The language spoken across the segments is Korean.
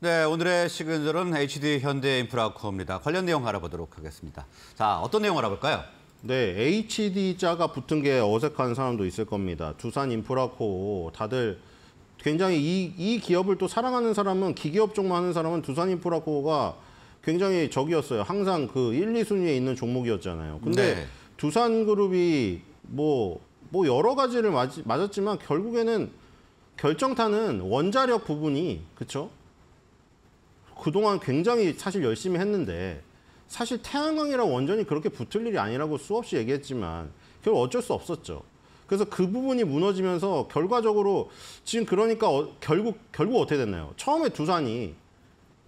네, 오늘의 시그널은 HD 현대인프라코어입니다. 관련 내용 알아보도록 하겠습니다. 자, 어떤 내용 알아볼까요? 네, HD 자가 붙은 게 어색한 사람도 있을 겁니다. 두산 인프라코어 다들 굉장히 이, 이 기업을 또 사랑하는 사람은 기기업 쪽만 하는 사람은 두산 인프라코어가 굉장히 적이었어요. 항상 그 1, 2순위에 있는 종목이었잖아요. 근데 네. 두산 그룹이 뭐뭐 뭐 여러 가지를 맞, 맞았지만 결국에는 결정타는 원자력 부분이 그렇죠? 그동안 굉장히 사실 열심히 했는데 사실 태양광이랑 원전이 그렇게 붙을 일이 아니라고 수없이 얘기했지만 결국 어쩔 수 없었죠. 그래서 그 부분이 무너지면서 결과적으로 지금 그러니까 어, 결국 결국 어떻게 됐나요? 처음에 두산이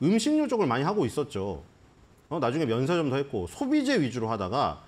음식료 쪽을 많이 하고 있었죠. 어, 나중에 면세점도 했고 소비재 위주로 하다가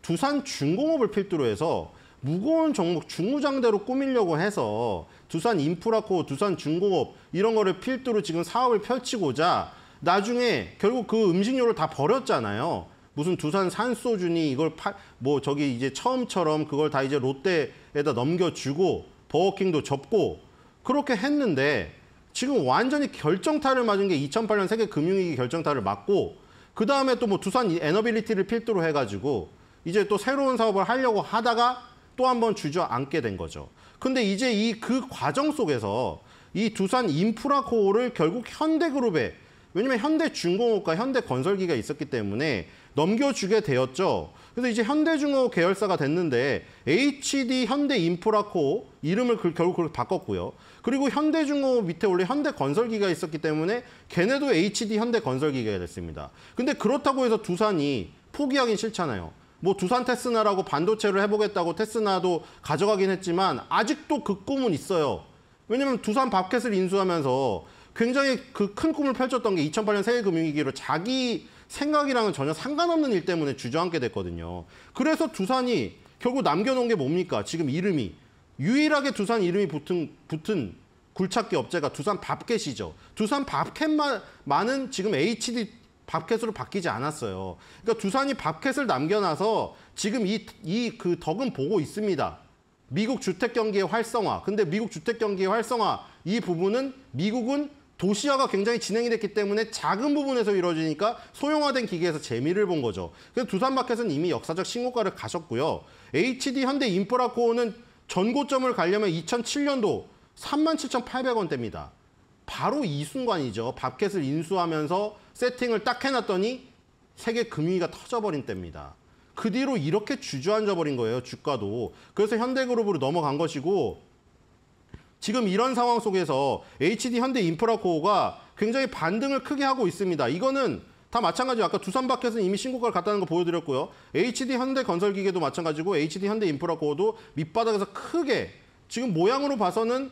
두산 중공업을 필두로 해서 무거운 종목 중우장대로 꾸미려고 해서 두산 인프라코, 두산 중공업 이런 거를 필두로 지금 사업을 펼치고자 나중에 결국 그 음식료를 다 버렸잖아요. 무슨 두산 산소준이 이걸 파, 뭐 저기 이제 처음처럼 그걸 다 이제 롯데에다 넘겨주고 버거킹도 접고 그렇게 했는데 지금 완전히 결정타를 맞은 게 2008년 세계 금융위기 결정타를 맞고 그 다음에 또 뭐 두산 에너빌리티를 필두로 해가지고 이제 또 새로운 사업을 하려고 하다가 또한번 주저앉게 된 거죠. 근데 이제 이 그 과정 속에서 이 두산 인프라코어를 결국 현대그룹에 왜냐면 현대중공업과 현대건설기가 있었기 때문에 넘겨주게 되었죠. 그래서 이제 현대중공업 계열사가 됐는데 HD 현대인프라코 이름을 그 결국 그렇게 바꿨고요. 그리고 현대중공업 밑에 원래 현대건설기가 있었기 때문에 걔네도 HD 현대건설기가 됐습니다. 근데 그렇다고 해서 두산이 포기하긴 싫잖아요. 뭐 두산 테스나라고 반도체를 해보겠다고 테스나도 가져가긴 했지만 아직도 그 꿈은 있어요. 왜냐면 두산 바켓을 인수하면서 굉장히 그 큰 꿈을 펼쳤던 게 2008년 세계 금융위기로 자기 생각이랑은 전혀 상관없는 일 때문에 주저앉게 됐거든요. 그래서 두산이 결국 남겨놓은 게 뭡니까? 지금 이름이 유일하게 두산 이름이 붙은, 붙은 굴착기 업체가 두산 밥켓이죠. 두산 밥켓만은 지금 HD 밥켓으로 바뀌지 않았어요. 그러니까 두산이 밥켓을 남겨놔서 지금 이 이 그 덕은 보고 있습니다. 미국 주택 경기의 활성화. 근데 미국 주택 경기의 활성화 이 부분은 미국은 도시화가 굉장히 진행이 됐기 때문에 작은 부분에서 이루어지니까 소형화된 기계에서 재미를 본 거죠. 그래서 두산마켓은 이미 역사적 신고가를 가셨고요. HD 현대 인프라코어는 전고점을 가려면 2007년도 37,800원대입니다. 바로 이 순간이죠. 밥켓을 인수하면서 세팅을 딱 해놨더니 세계 금융위가 터져버린 때입니다. 그 뒤로 이렇게 주저앉아 버린 거예요. 주가도. 그래서 현대그룹으로 넘어간 것이고 지금 이런 상황 속에서 HD 현대 인프라코어가 굉장히 반등을 크게 하고 있습니다. 이거는 다 마찬가지로 아까 두산바켓은 이미 신고가를 갔다는 거 보여드렸고요. HD 현대 건설기계도 마찬가지고 HD 현대 인프라코어도 밑바닥에서 크게 지금 모양으로 봐서는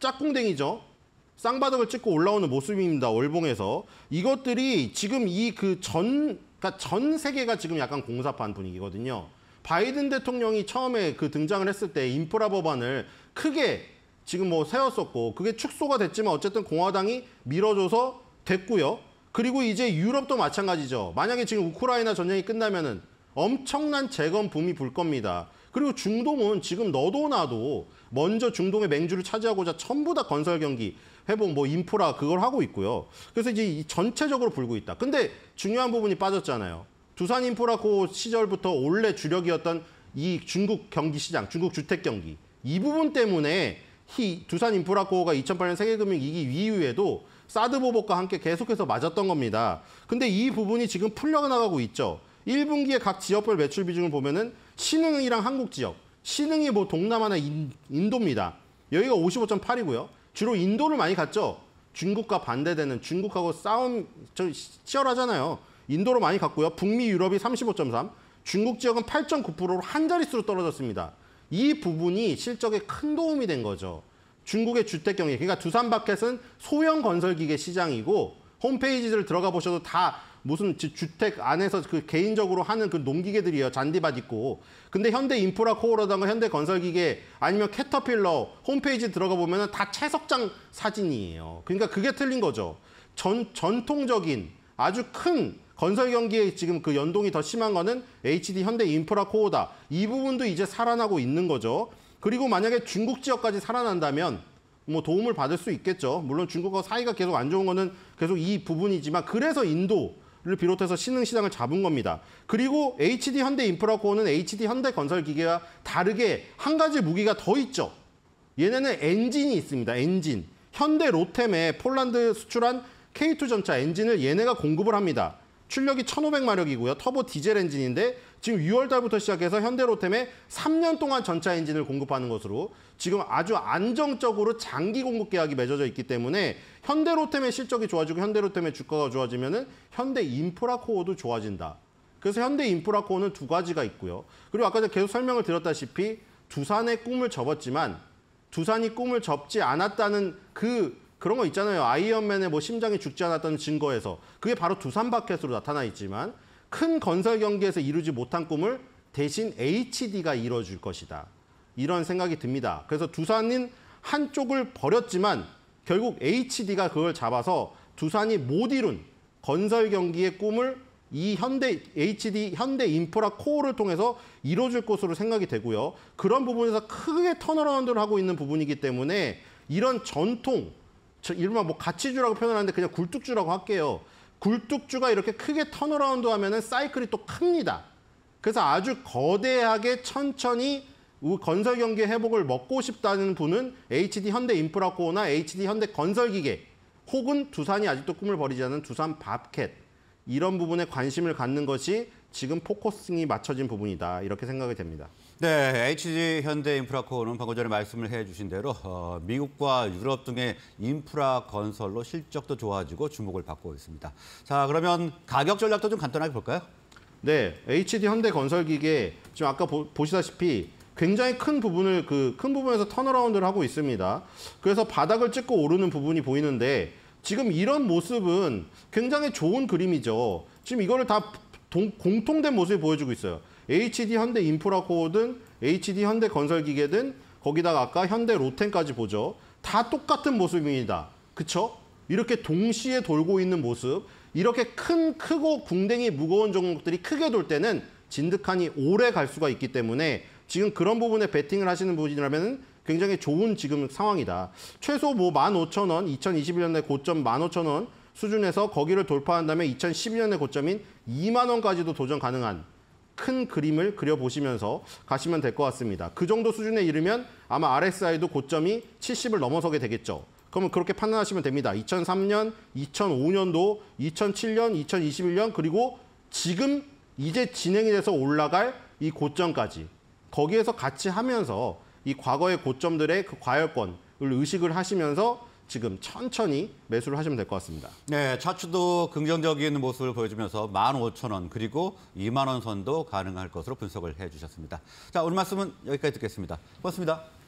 짝꿍댕이죠. 쌍바닥을 찍고 올라오는 모습입니다. 월봉에서. 이것들이 지금 이 그 전, 그러니까 전 세계가 지금 약간 공사판 분위기거든요. 바이든 대통령이 처음에 그 등장을 했을 때 인프라 법안을 크게 지금 뭐 세웠었고 그게 축소가 됐지만 어쨌든 공화당이 밀어줘서 됐고요. 그리고 이제 유럽도 마찬가지죠. 만약에 지금 우크라이나 전쟁이 끝나면은 엄청난 재건 붐이 불 겁니다. 그리고 중동은 지금 너도 나도 먼저 중동의 맹주를 차지하고자 전부 다 건설 경기, 회복, 뭐 인프라 그걸 하고 있고요. 그래서 이제 전체적으로 불고 있다. 근데 중요한 부분이 빠졌잖아요. 두산 인프라코 시절부터 원래 주력이었던 이 중국 경기 시장, 중국 주택 경기 이 부분 때문에 히, 두산 인프라코가 2008년 세계금융 위기 이후에도 사드 보복과 함께 계속해서 맞았던 겁니다. 근데 이 부분이 지금 풀려나가고 있죠. 1분기에 각 지역별 매출 비중을 보면은 신흥이랑 한국 지역. 신흥이 뭐 동남아나 인, 인도입니다. 여기가 55.8이고요. 주로 인도를 많이 갔죠. 중국과 반대되는 중국하고 싸움 저 치열하잖아요. 인도로 많이 갔고요. 북미 유럽이 35.3, 중국 지역은 8.9%로 한 자릿수로 떨어졌습니다. 이 부분이 실적에 큰 도움이 된 거죠. 중국의 주택 경기, 그러니까 두산 바켓은 소형 건설 기계 시장이고 홈페이지를 들어가 보셔도 다 무슨 주택 안에서 그 개인적으로 하는 그 농기계들이에요. 잔디밭 있고. 근데 현대 인프라 코어라던가 현대 건설기계 아니면 캐터필러 홈페이지 들어가 보면 다 채석장 사진이에요. 그러니까 그게 틀린 거죠. 전, 전통적인 아주 큰 건설 경기에 지금 그 연동이 더 심한 거는 HD 현대 인프라 코어다. 이 부분도 이제 살아나고 있는 거죠. 그리고 만약에 중국 지역까지 살아난다면 뭐 도움을 받을 수 있겠죠. 물론 중국과 사이가 계속 안 좋은 거는 계속 이 부분이지만 그래서 인도 를 비롯해서 신흥 시장을 잡은 겁니다. 그리고 HD 현대 인프라코어는 HD 현대 건설 기계와 다르게 한 가지 무기가 더 있죠. 얘네는 엔진이 있습니다. 엔진. 현대 로템에 폴란드 수출한 K2 전차 엔진을 얘네가 공급을 합니다. 출력이 1,500마력이고요. 터보 디젤 엔진인데 지금 6월 달부터 시작해서 현대로템에 3년 동안 전차 엔진을 공급하는 것으로 지금 아주 안정적으로 장기 공급 계약이 맺어져 있기 때문에 현대로템의 실적이 좋아지고 현대로템의 주가가 좋아지면은 현대 인프라코어도 좋아진다. 그래서 현대 인프라코어는 두 가지가 있고요. 그리고 아까 제가 계속 설명을 드렸다시피 두산의 꿈을 접었지만 두산이 꿈을 접지 않았다는 그 그런 거 있잖아요. 아이언맨의 뭐 심장이 죽지 않았다는 증거에서 그게 바로 두산 바켓으로 나타나 있지만 큰 건설 경기에서 이루지 못한 꿈을 대신 HD가 이뤄줄 것이다. 이런 생각이 듭니다. 그래서 두산인 한쪽을 버렸지만 결국 HD가 그걸 잡아서 두산이 못 이룬 건설 경기의 꿈을 이 현대 HD 현대 인프라 코어를 통해서 이뤄줄 것으로 생각이 되고요. 그런 부분에서 크게 턴어라운드를 하고 있는 부분이기 때문에 이런 전통 저 이른바 뭐 가치주라고 표현하는데 그냥 굴뚝주라고 할게요. 굴뚝주가 이렇게 크게 턴어라운드 하면은 사이클이 또 큽니다. 그래서 아주 거대하게 천천히 건설 경기 회복을 먹고 싶다는 분은 HD 현대 인프라코어나 HD 현대 건설기계 혹은 두산이 아직도 꿈을 버리지 않은 두산 밥캣 이런 부분에 관심을 갖는 것이 지금 포커싱이 맞춰진 부분이다 이렇게 생각이 됩니다. 네, HG 현대인프라코는 어 방금 전에 말씀을 해주신 대로 어, 미국과 유럽 등의 인프라 건설로 실적도 좋아지고 주목을 받고 있습니다. 자, 그러면 가격 전략도 좀 간단하게 볼까요? 네, HD 현대 건설기계 지금 아까 보, 보시다시피 굉장히 큰 부분을 그 큰 부분에서 턴어라운드를 하고 있습니다. 그래서 바닥을 찍고 오르는 부분이 보이는데 지금 이런 모습은 굉장히 좋은 그림이죠. 지금 이거를 다 동, 공통된 모습을 보여주고 있어요. HD 현대 인프라 코어든 HD 현대 건설기계든 거기다가 아까 현대 로텐까지 보죠. 다 똑같은 모습입니다. 그쵸? 이렇게 동시에 돌고 있는 모습, 이렇게 큰 크고 궁뎅이 무거운 종목들이 크게 돌 때는 진득하니 오래 갈 수가 있기 때문에 지금 그런 부분에 베팅을 하시는 분이라면 굉장히 좋은 지금 상황이다. 최소 뭐 15,000원, 2021년에 고점 15,000원 수준에서 거기를 돌파한 다면 2012년에 고점인 2만 원까지도 도전 가능한 큰 그림을 그려보시면서 가시면 될 것 같습니다. 그 정도 수준에 이르면 아마 RSI도 고점이 70을 넘어서게 되겠죠. 그러면 그렇게 판단하시면 됩니다. 2003년, 2005년도, 2007년, 2021년 그리고 지금 이제 진행이 돼서 올라갈 이 고점까지 거기에서 같이 하면서 이 과거의 고점들의 그 과열권을 의식을 하시면서 지금 천천히 매수를 하시면 될 것 같습니다. 네, 차주도 긍정적인 모습을 보여주면서 15,000원 그리고 2만 원 선도 가능할 것으로 분석을 해주셨습니다. 자, 오늘 말씀은 여기까지 듣겠습니다. 고맙습니다.